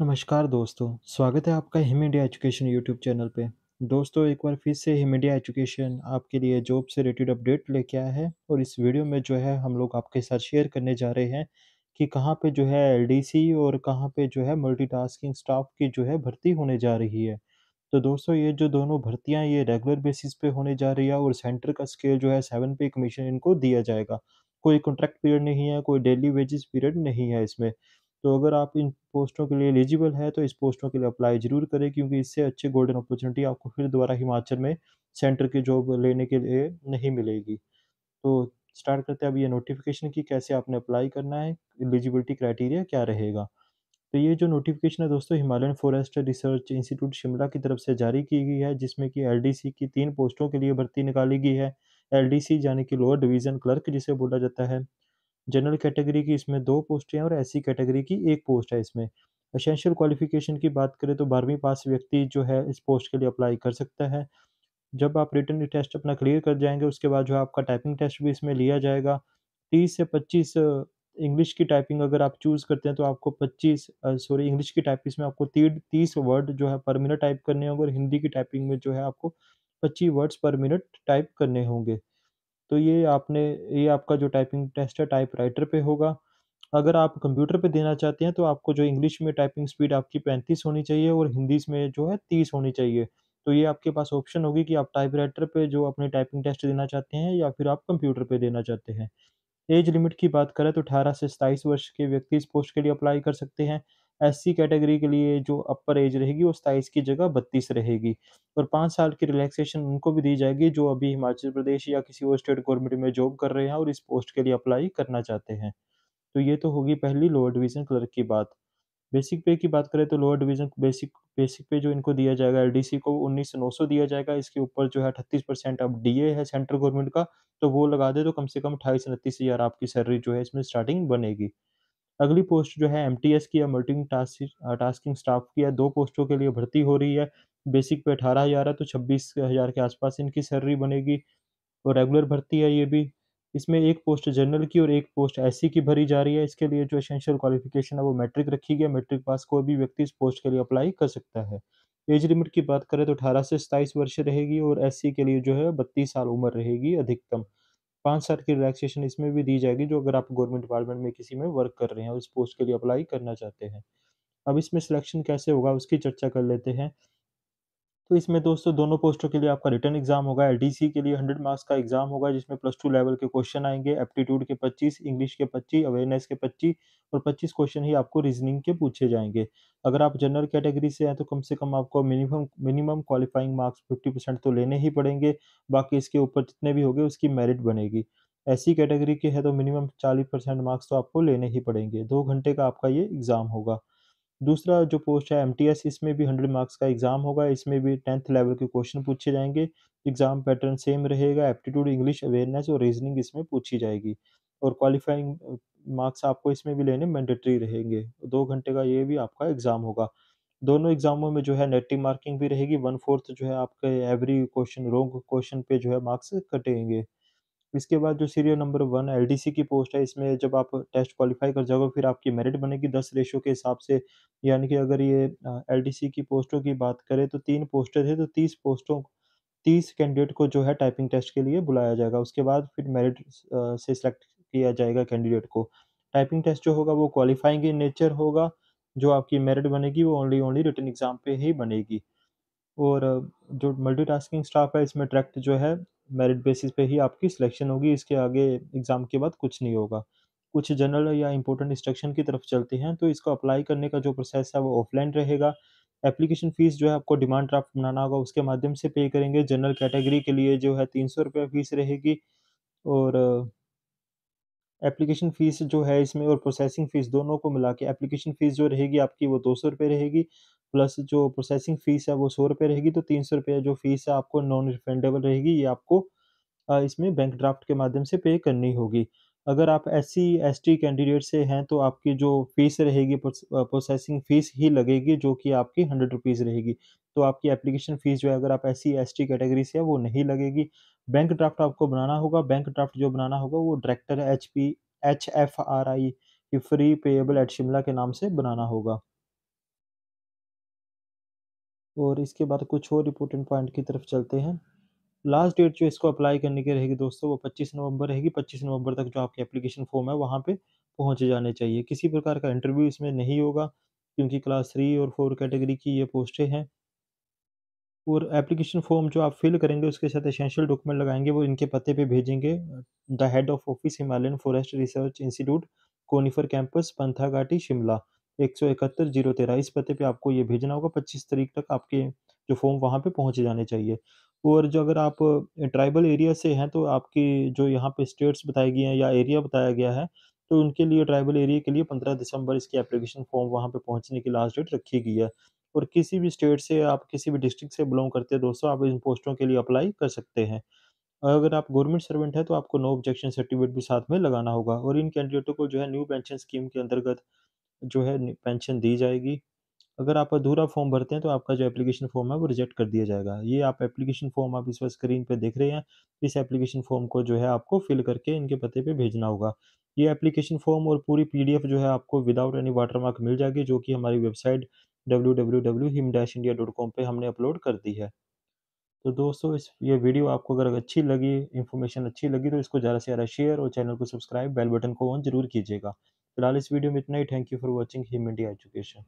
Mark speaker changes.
Speaker 1: नमस्कार दोस्तों, स्वागत है आपका Him India education YouTube channel पे। दोस्तों एक बार फिर से हिम इंडिया एजुकेशन आपके लिए जॉब से रिलेटेड अपडेट लेके आया है और इस वीडियो में जो है हम लोग आपके साथ शेयर करने जा रहे हैं कि कहाँ पे जो है एलडीसी और कहाँ पे जो है मल्टीटास्किंग स्टाफ की जो है भर्ती होने जा रही है। तो दोस्तों ये जो दोनों भर्तियाँ ये रेगुलर बेसिस पे होने जा रही है और सेंटर का स्केल जो है सेवन पे कमीशन इनको दिया जाएगा। कोई कॉन्ट्रैक्ट पीरियड नहीं है, कोई डेली वेजेस पीरियड नहीं है इसमें। तो अगर आप इन पोस्टों के लिए एलिजिबल है तो इस पोस्टों के लिए अप्लाई ज़रूर करें क्योंकि इससे अच्छे गोल्डन अपॉर्चुनिटी आपको फिर दोबारा हिमाचल में सेंटर की जॉब लेने के लिए नहीं मिलेगी तो स्टार्ट करते हैं अब ये नोटिफिकेशन की कैसे आपने अप्लाई करना है एलिजिबिलिटी क्राइटेरिया क्या रहेगा तो ये जो नोटिफिकेशन है दोस्तों Himalayan forest research institute Shimla की तरफ से जारी की गई है जिसमें कि एलडीसी की तीन पोस्टों के लिए भर्ती निकाली गई है एलडीसी यानी कि लोअर डिवीज़न क्लर्क जिसे बोला जाता है जनरल कैटेगरी की इसमें दो पोस्टें हैं और ऐसी कैटेगरी की एक पोस्ट है इसमें। एसेंशियल क्वालिफ़िकेशन की बात करें तो बारहवीं पास व्यक्ति जो है इस पोस्ट के लिए अप्लाई कर सकता है। जब आप रिटर्न टेस्ट अपना क्लियर कर जाएँगे उसके बाद जो है आपका टाइपिंग टेस्ट भी इसमें लिया जाएगा। तीस से पच्चीस इंग्लिश की टाइपिंग अगर आप चूज़ करते हैं तो आपको पच्चीस सॉरी इंग्लिश की टाइप में आपको तीन तीस वर्ड जो है पर मिनट टाइप करने होंगे और हिंदी की टाइपिंग में जो है आपको पच्चीस वर्ड्स पर मिनट टाइप करने होंगे। तो ये आपने ये आपका जो टाइपिंग टेस्ट है टाइप राइटर पे होगा। अगर आप कंप्यूटर पे देना चाहते हैं तो आपको जो इंग्लिश में टाइपिंग स्पीड आपकी पैंतीस होनी चाहिए और हिंदी में जो है तीस होनी चाहिए। तो ये आपके पास ऑप्शन होगी कि आप टाइपराइटर पे जो अपने टाइपिंग टेस्ट देना चाहते हैं या फिर आप कंप्यूटर पे देना चाहते हैं। एज लिमिट की बात करें तो अठारह से सत्ताईस वर्ष के व्यक्ति इस पोस्ट के लिए अप्लाई कर सकते हैं। एससी कैटेगरी के लिए जो अपर एज रहेगी वो सताइस की जगह बत्तीस रहेगी और पाँच साल की रिलैक्सेशन उनको भी दी जाएगी जो अभी हिमाचल प्रदेश या किसी और स्टेट गवर्नमेंट में जॉब कर रहे हैं और इस पोस्ट के लिए अप्लाई करना चाहते हैं तो ये तो होगी पहली लोअर डिवीज़न क्लर्क की बात बेसिक पे की बात करें तो लोअर डिवीजन बेसिक बेसिक पे जो इनको दिया जाएगा सी को उन्नीस नौ सौ दिया जाएगा इसके ऊपर जो है अठतीस परसेंट अब ए है सेंट्रल गवर्नमेंट का तो वो लगा दे तो कम से कम अट्ठाईस उनतीस हज़ार आपकी सैलरी जो है इसमें स्टार्टिंग बनेगी अगली पोस्ट जो है एम की या मल्टी टास्किंग स्टाफ की है दो पोस्टों के लिए भर्ती हो रही है बेसिक पे अठारह हज़ार है तो छब्बीस हज़ार के आसपास इनकी सैलरी बनेगी और रेगुलर भर्ती है ये भी इसमें एक पोस्ट जनरल की और एक पोस्ट सी e की भरी जा रही है इसके लिए जो एसेंशियल क्वालिफिकेशन है वो मैट्रिक रखी गई है मैट्रिक पास कोई भी व्यक्ति इस पोस्ट के लिए अप्लाई कर सकता है एज लिमिट की बात करें तो अठारह से सताईस वर्ष रहेगी और एससी e के लिए जो है बत्तीस साल उम्र रहेगी अधिकतम पाँच साल की रिलैक्सेशन इसमें भी दी जाएगी जो अगर आप गवर्नमेंट डिपार्टमेंट में किसी में वर्क कर रहे हैं और इस पोस्ट के लिए अप्लाई करना चाहते हैं अब इसमें सिलेक्शन कैसे होगा उसकी चर्चा कर लेते हैं तो इसमें दोस्तों दोनों पोस्टों के लिए आपका रिटर्न एग्जाम होगा एल के लिए हंड्रेड मार्क्स का एग्जाम होगा जिसमें प्लस टू लेवल के क्वेश्चन आएंगे एप्टीट्यूड के पच्चीस इंग्लिश के पच्चीस अवेयरनेस के पच्चीस और पच्चीस क्वेश्चन ही आपको रीजनिंग के पूछे जाएंगे अगर आप जनरल कैटेगरी से हैं तो कम से कम आपको minimum minimum qualifying marks fifty percent तो लेने ही पड़ेंगे बाकी इसके ऊपर जितने भी होंगे उसकी मेरिट बनेगी ऐसी कैटेगरी के हैं तो मिनिमम चालीस परसेंट मार्क्स तो आपको लेने ही पड़ेंगे दो घंटे का आपका ये एग्ज़ाम होगा दूसरा जो पोस्ट है एम इसमें भी हंड्रेड मार्क्स का एग्ज़ाम होगा इसमें भी टेंथ लेवल के क्वेश्चन पूछे जाएंगे एग्ज़ाम पैटर्न सेम रहेगा एप्टीट्यूड इंग्लिश अवेयरनेस और रीजनिंग इसमें पूछी जाएगी और क्वालिफाइंग मार्क्स uh, आपको इसमें भी लेने मैंडेटरी रहेंगे दो घंटे का ये भी आपका एग्ज़ाम होगा दोनों एग्ज़ामों में जो है नेटिव मार्किंग भी रहेगी वन फोर्थ जो है आपके एवरी क्वेश्चन रोंग क्वेश्चन पे जो है मार्क्स कटेंगे इसके बाद जो सीरियल नंबर वन सी की पोस्ट है इसमें जब आप टेस्ट क्वालिफाई कर जाओगे फिर आपकी मेरिट बनेगी दस रेशो के हिसाब से यानी कि अगर ये सी की पोस्टों की बात करें तो तीन पोस्टर थे तो तीस पोस्टों तीस कैंडिडेट को जो है टाइपिंग टेस्ट के लिए बुलाया जाएगा उसके बाद फिर मेरिट से सिलेक्ट किया जाएगा कैंडिडेट को टाइपिंग टेस्ट जो होगा वो क्वालिफाइंग इन नेचर होगा जो आपकी मेरिट बनेगी वो ओनली ओनली रिटर्न एग्ज़ाम पे ही बनेगी और जो मल्टीटास्किंग स्टाफ है इसमें ट्रैक्ट जो है मेरिट बेसिस पे ही आपकी सिलेक्शन होगी इसके आगे एग्ज़ाम के बाद कुछ नहीं होगा कुछ जनरल या इंपॉर्टेंट इंस्ट्रक्शन की तरफ चलते हैं तो इसको अप्लाई करने का जो प्रोसेस है वो ऑफलाइन रहेगा एप्लीकेशन फ़ीस जो है आपको डिमांड ड्राफ्ट बनाना होगा उसके माध्यम से पे करेंगे जनरल कैटेगरी के लिए जो है तीन सौ रुपये फ़ीस रहेगी और एप्लीकेशन uh, फ़ीस जो है इसमें और प्रोसेसिंग फ़ीस दोनों को मिला के एप्लीकेशन फ़ीस जो रहेगी आपकी वो दो सौ रुपये रहेगी प्लस जो प्रोसेसिंग फ़ीस है वो सौ रुपये रहेगी तो तीन सौ रुपये जो फ़ीस है आपको नॉन रिफंडेबल रहेगी ये आपको इसमें बैंक ड्राफ्ट के माध्यम से पे करनी होगी अगर आप S C S T candidate से हैं तो आपकी जो फ़ीस रहेगी प्रोसेसिंग फ़ीस ही लगेगी जो कि आपकी हंड्रेड रुपीज़ रहेगी तो आपकी एप्लीकेशन फ़ीस जो है अगर आप S C S T category से है वो नहीं लगेगी बैंक ड्राफ्ट आपको बनाना होगा बैंक ड्राफ्ट जो बनाना होगा वो director H P H F R I free payable at Shimla के नाम से बनाना होगा और इसके बाद कुछ और इम्पोर्टेंट पॉइंट की तरफ चलते हैं लास्ट डेट जो इसको अप्लाई करने की रहेगी दोस्तों वो पच्चीस नवंबर रहेगी पच्चीस नवंबर तक जो आपके एप्लीकेशन फॉर्म है वहाँ पे पहुँच जाने चाहिए किसी प्रकार का इंटरव्यू इसमें नहीं होगा क्योंकि क्लास थ्री और फोर कैटेगरी की ये पोस्टें हैं और एप्लीकेशन फॉर्म जो आप फिल करेंगे उसके साथ एसेंशियल डॉक्यूमेंट लगाएंगे वो इनके पते पे भेजेंगे the head of office Himalayan forest research institute conifer campus Panthaghati Shimla एक सौ इकहत्तर जीरो तेरह इस पते पे आपको ये भेजना होगा पच्चीस तारीख तक आपके जो फॉर्म वहाँ पे पहुँच जाने चाहिए और जो अगर आप ट्राइबल एरिया से हैं तो आपकी जो यहाँ पे स्टेट्स बताई गई हैं या एरिया बताया गया है तो उनके लिए ट्राइबल एरिया के लिए पंद्रह दिसंबर इसकी एप्लीकेशन फॉर्म वहाँ पे पहुँचने की लास्ट डेट रखी गई है और किसी भी स्टेट से आप किसी भी डिस्ट्रिक्ट से बिलोंग करते हैं दोस्तों आप इन पोस्टों के लिए अप्लाई कर सकते हैं अगर आप गवर्नमेंट सर्वेंट है तो आपको नो ऑब्जेक्शन सर्टिफिकेट भी साथ में लगाना होगा और इन कैंडिडेटों को जो है न्यू पेंशन स्कीम के अंतर्गत जो है पेंशन दी जाएगी अगर आप अधूरा फॉर्म भरते हैं तो आपका जो एप्लीकेशन फॉर्म है वो रिजेक्ट कर दिया जाएगा ये आप एप्लीकेशन फॉर्म आप इस वक्त स्क्रीन पे देख रहे हैं इस एप्लीकेशन फॉर्म को जो है आपको फिल करके इनके पते पे भेजना होगा ये एप्लीकेशन फॉर्म और पूरी पीडीएफ जो है आपको विदाउट एनी वाटरमार्क मिल जाएगी जो कि हमारी website W W W Him dash India dot com पर हमने अपलोड कर दी है तो दोस्तों इस ये वीडियो आपको अगर अच्छी लगी इन्फॉर्मेशन अच्छी लगी तो इसको ज़्यादा से ज़्यादा शेयर और चैनल को सब्सक्राइब बेल बटन को ऑन जरूर कीजिएगा फिलहाल इस वीडियो में इतना ही thank you for watching Him India education